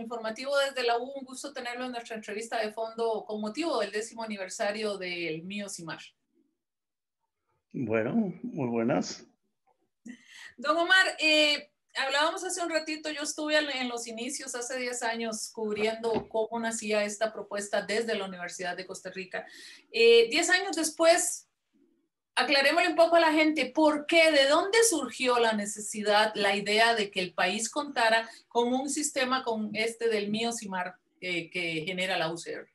informativo desde la U. Un gusto tenerlo en nuestra entrevista de fondo con motivo del décimo aniversario del Mío Simar. Bueno, muy buenas. Don Omar, eh, hablábamos hace un ratito, yo estuve en los inicios hace 10 años cubriendo cómo nacía esta propuesta desde la Universidad de Costa Rica. Eh, diez años después, aclarémosle un poco a la gente por qué, de dónde surgió la necesidad, la idea de que el país contara con un sistema con este del mío CIMAR, eh, que genera la UCR.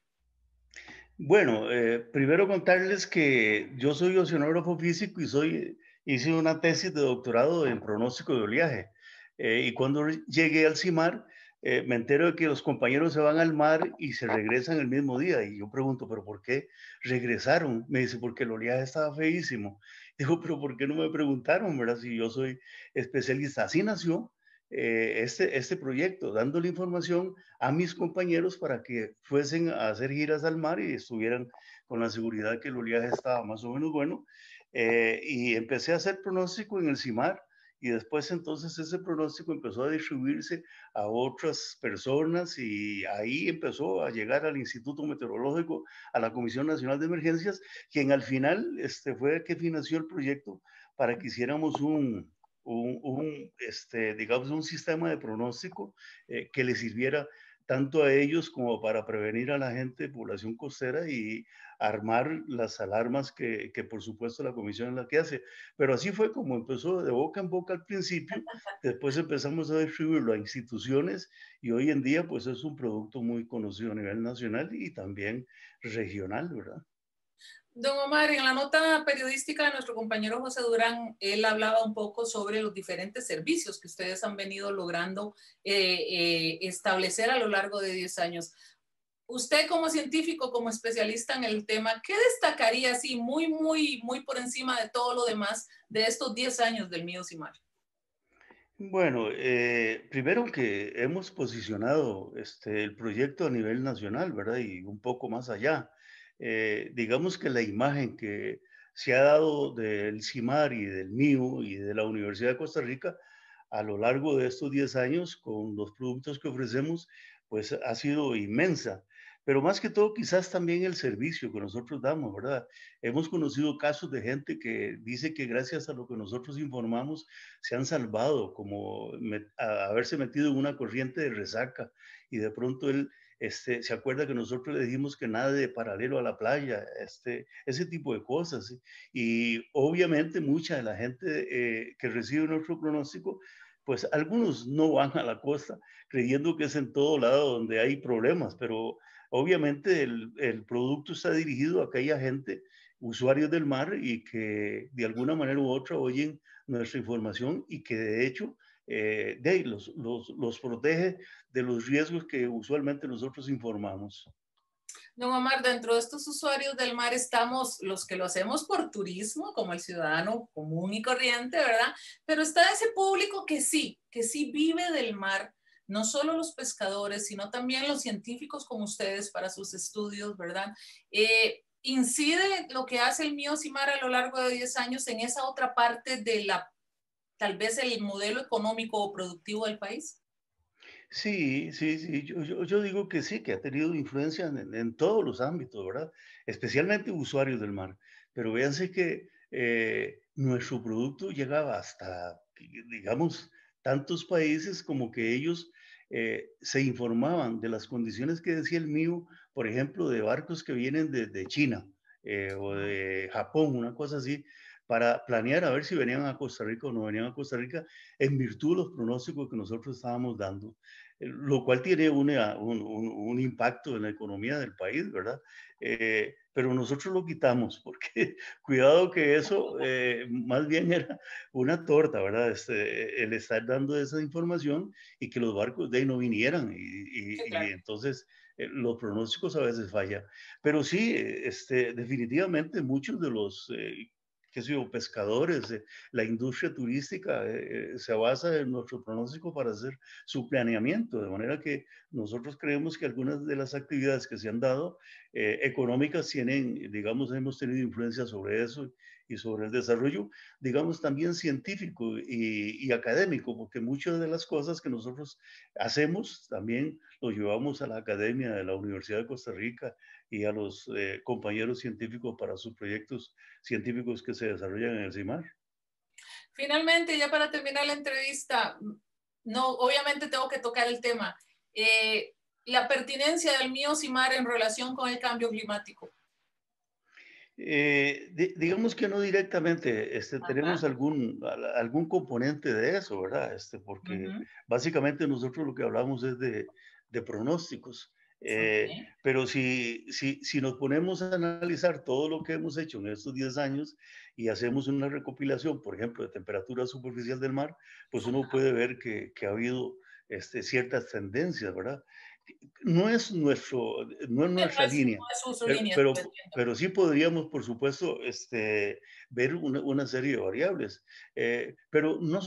Bueno, eh, primero contarles que yo soy oceanógrafo físico y soy, hice una tesis de doctorado en pronóstico de oleaje. Eh, y cuando llegué al CIMAR, eh, me entero de que los compañeros se van al mar y se regresan el mismo día. Y yo pregunto, ¿pero por qué regresaron? Me dice, porque el oleaje estaba feísimo. Digo, ¿pero por qué no me preguntaron, verdad? Si yo soy especialista. Así nació eh, este, este proyecto, dándole información a mis compañeros para que fuesen a hacer giras al mar y estuvieran con la seguridad que el oleaje estaba más o menos bueno. Eh, y empecé a hacer pronóstico en el CIMAR y después entonces ese pronóstico empezó a distribuirse a otras personas y ahí empezó a llegar al Instituto Meteorológico, a la Comisión Nacional de Emergencias, quien al final este, fue que financió el proyecto para que hiciéramos un, un, este, digamos, un sistema de pronóstico eh, que le sirviera tanto a ellos como para prevenir a la gente de población costera y armar las alarmas que, por supuesto la comisión es la que hace. Pero así fue como empezó de boca en boca al principio, después empezamos a distribuirlo a instituciones y hoy en día pues es un producto muy conocido a nivel nacional y también regional, ¿verdad? Don Omar, en la nota periodística de nuestro compañero José Durán, él hablaba un poco sobre los diferentes servicios que ustedes han venido logrando eh, eh, establecer a lo largo de 10 años. Usted como científico, como especialista en el tema, ¿qué destacaría así muy, muy, muy por encima de todo lo demás de estos 10 años del Mío Simar? Bueno, eh, primero que hemos posicionado este, el proyecto a nivel nacional, ¿verdad? Y un poco más allá. Eh, digamos que la imagen que se ha dado del CIMAR y del mío y de la Universidad de Costa Rica a lo largo de estos 10 años con los productos que ofrecemos, pues ha sido inmensa. Pero más que todo, quizás también el servicio que nosotros damos, ¿verdad? Hemos conocido casos de gente que dice que gracias a lo que nosotros informamos se han salvado, como haberse metido en una corriente de resaca y de pronto el este, se acuerda que nosotros le dijimos que nada de paralelo a la playa, este, ese tipo de cosas. Y obviamente mucha de la gente eh, que recibe nuestro pronóstico, pues algunos no van a la costa creyendo que es en todo lado donde hay problemas, pero obviamente el, el producto está dirigido a aquella gente, usuarios del mar, y que de alguna manera u otra oyen nuestra información y que de hecho eh, de, los, los, los, protege de los riesgos que usualmente nosotros informamos. no Omar, dentro de estos usuarios del mar estamos los que lo hacemos por turismo, como el ciudadano común y corriente, ¿verdad? Pero está ese público que sí, que sí vive del mar, no solo los pescadores, sino también los científicos como ustedes para sus estudios, ¿verdad? Eh, incide lo que hace el mío Simar a lo largo de 10 años en esa otra parte de la tal vez el modelo económico o productivo del país? Sí, sí, sí, yo, digo que sí, que ha tenido influencia en, todos los ámbitos, ¿verdad? Especialmente usuarios del mar. Pero véanse que eh, nuestro producto llegaba hasta, digamos, tantos países como que ellos eh, se informaban de las condiciones que decía el mío, por ejemplo, de barcos que vienen desde de China eh, o de Japón, una cosa así, para planear a ver si venían a Costa Rica o no venían a Costa Rica en virtud de los pronósticos que nosotros estábamos dando, eh, lo cual tiene ah, un, un, impacto en la economía del país, ¿verdad? Eh, pero nosotros lo quitamos porque cuidado que eso eh, más bien era una torta, ¿verdad? Este, el estar dando esa información y que los barcos de ahí no vinieran y, entonces los pronósticos a veces fallan. Pero sí, este, definitivamente muchos de los que sé yo, pescadores, eh, la industria turística eh, eh, se basa en nuestro pronóstico para hacer su planeamiento, de manera que nosotros creemos que algunas de las actividades que se han dado económicas tienen, digamos, hemos tenido influencia sobre eso y sobre el desarrollo, digamos, también científico y, académico, porque muchas de las cosas que nosotros hacemos también lo llevamos a la academia de la Universidad de Costa Rica y a los eh, compañeros científicos para sus proyectos científicos que se desarrollan en el CIMAR. Finalmente, ya para terminar la entrevista, no, obviamente tengo que tocar el tema, eh, la pertinencia del mío CIMAR en relación con el cambio climático. Eh, digamos que no directamente, este, tenemos algún, algún componente de eso, ¿verdad? Este, porque básicamente nosotros lo que hablamos es de, pronósticos. Eh, pero si, si, si, nos ponemos a analizar todo lo que hemos hecho en estos 10 años y hacemos una recopilación, por ejemplo, de temperatura superficial del mar, pues uno puede ver que, ha habido este, ciertas tendencias, ¿verdad? no es nuestro, no es nuestra pues, línea, pero, pero, sí podríamos, por supuesto, este, ver una, serie de variables, eh, pero no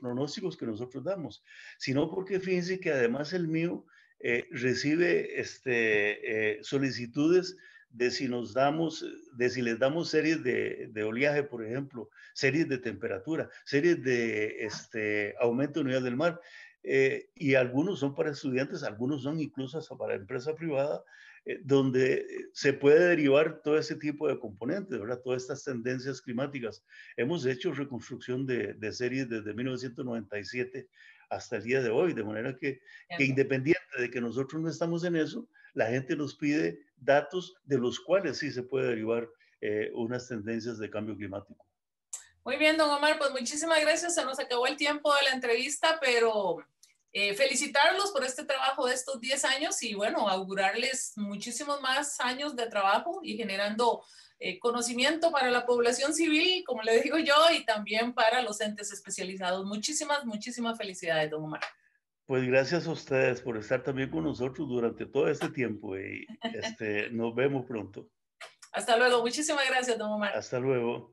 pronósticos que nosotros damos, sino porque fíjense que además el mío eh, recibe este, eh, solicitudes de si nos damos, de si les damos series de, de oleaje, por ejemplo, series de temperatura, series de este, aumento de nivel del mar. Eh, y algunos son para estudiantes, algunos son incluso para empresa privada, eh, donde se puede derivar todo ese tipo de componentes, ¿verdad? Todas estas tendencias climáticas. Hemos hecho reconstrucción de, series desde 1997 hasta el día de hoy, de manera que, que independiente de que nosotros no estamos en eso, la gente nos pide datos de los cuales sí se puede derivar eh, unas tendencias de cambio climático. Muy bien, don Omar, pues muchísimas gracias. Se nos acabó el tiempo de la entrevista, pero eh, felicitarlos por este trabajo de estos 10 años y bueno, augurarles muchísimos más años de trabajo y generando eh, conocimiento para la población civil, como le digo yo, y también para los entes especializados. Muchísimas, muchísimas felicidades, don Omar. Pues gracias a ustedes por estar también con nosotros durante todo este tiempo y este, nos vemos pronto. Hasta luego, muchísimas gracias, don Omar. Hasta luego.